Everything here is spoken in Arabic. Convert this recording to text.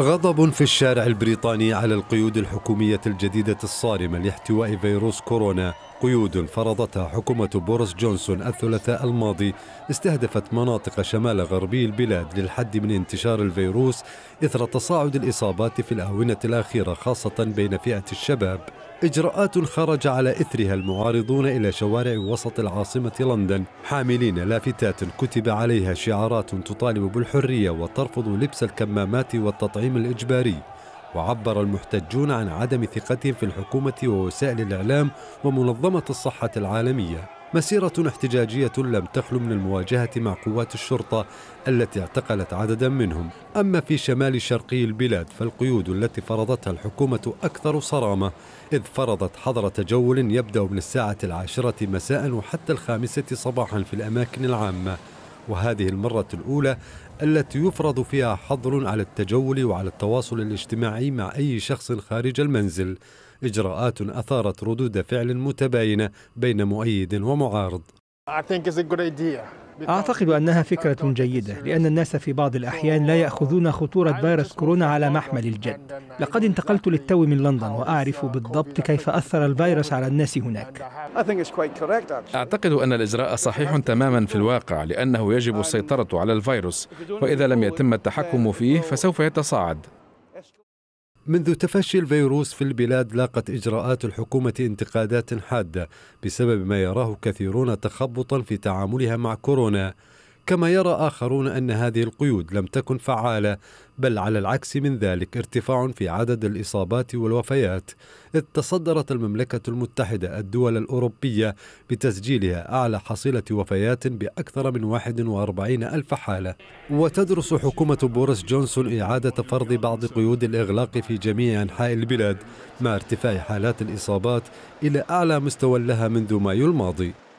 غضب في الشارع البريطاني على القيود الحكومية الجديدة الصارمة لاحتواء فيروس كورونا قيود فرضتها حكومة بوريس جونسون الثلاثاء الماضي استهدفت مناطق شمال غربي البلاد للحد من انتشار الفيروس إثر تصاعد الإصابات في الآونة الأخيرة خاصة بين فئة الشباب إجراءات خرج على إثرها المعارضون إلى شوارع وسط العاصمة لندن حاملين لافتات كتب عليها شعارات تطالب بالحرية وترفض لبس الكمامات والتطعيم الإجباري وعبر المحتجون عن عدم ثقتهم في الحكومة ووسائل الإعلام ومنظمة الصحة العالمية مسيرة احتجاجية لم تخلو من المواجهة مع قوات الشرطة التي اعتقلت عددا منهم أما في شمال شرقي البلاد فالقيود التي فرضتها الحكومة أكثر صرامة إذ فرضت حظر تجول يبدأ من الساعة العاشرة مساء وحتى الخامسة صباحا في الأماكن العامة وهذه المرة الأولى التي يفرض فيها حظر على التجول وعلى التواصل الاجتماعي مع أي شخص خارج المنزل إجراءات أثارت ردود فعل متباينة بين مؤيد ومعارض I think it's a good idea. أعتقد أنها فكرة جيدة لأن الناس في بعض الأحيان لا يأخذون خطورة فيروس كورونا على محمل الجد لقد انتقلت للتو من لندن وأعرف بالضبط كيف أثر الفيروس على الناس هناك أعتقد أن الإجراء صحيح تماما في الواقع لأنه يجب السيطرة على الفيروس وإذا لم يتم التحكم فيه فسوف يتصاعد منذ تفشي الفيروس في البلاد لاقت اجراءات الحكومه انتقادات حاده بسبب ما يراه كثيرون تخبطا في تعاملها مع كورونا كما يرى آخرون أن هذه القيود لم تكن فعالة بل على العكس من ذلك ارتفاع في عدد الإصابات والوفيات إذ تصدرت المملكة المتحدة الدول الأوروبية بتسجيلها أعلى حصيلة وفيات بأكثر من 41 ألف حالة وتدرس حكومة بوريس جونسون إعادة فرض بعض قيود الإغلاق في جميع أنحاء البلاد مع ارتفاع حالات الإصابات إلى أعلى مستوى لها منذ مايو الماضي